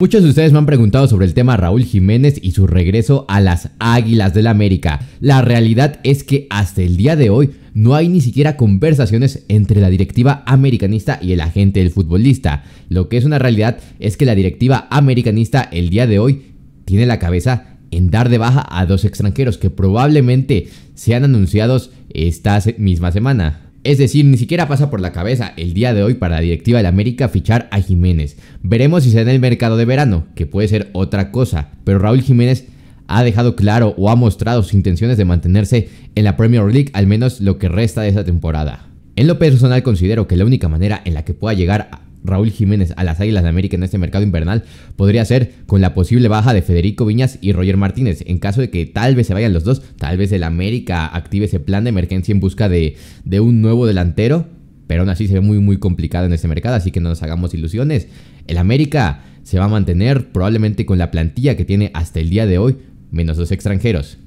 Muchos de ustedes me han preguntado sobre el tema Raúl Jiménez y su regreso a las Águilas del América. La realidad es que hasta el día de hoy no hay ni siquiera conversaciones entre la directiva americanista y el agente del futbolista. Lo que es una realidad es que la directiva americanista el día de hoy tiene la cabeza en dar de baja a dos extranjeros que probablemente sean anunciados esta misma semana. Es decir, ni siquiera pasa por la cabeza el día de hoy para la directiva del América fichar a Jiménez. Veremos si se da en el mercado de verano, que puede ser otra cosa, pero Raúl Jiménez ha dejado claro o ha mostrado sus intenciones de mantenerse en la Premier League, al menos lo que resta de esta temporada. En lo personal considero que la única manera en la que pueda llegar a Raúl Jiménez a las Águilas de América en este mercado invernal podría ser con la posible baja de Federico Viñas y Roger Martínez. En caso de que tal vez se vayan los dos, tal vez el América active ese plan de emergencia en busca de, de un nuevo delantero, pero aún así se ve muy muy complicado en este mercado, así que no nos hagamos ilusiones. El América se va a mantener probablemente con la plantilla que tiene hasta el día de hoy, menos dos extranjeros.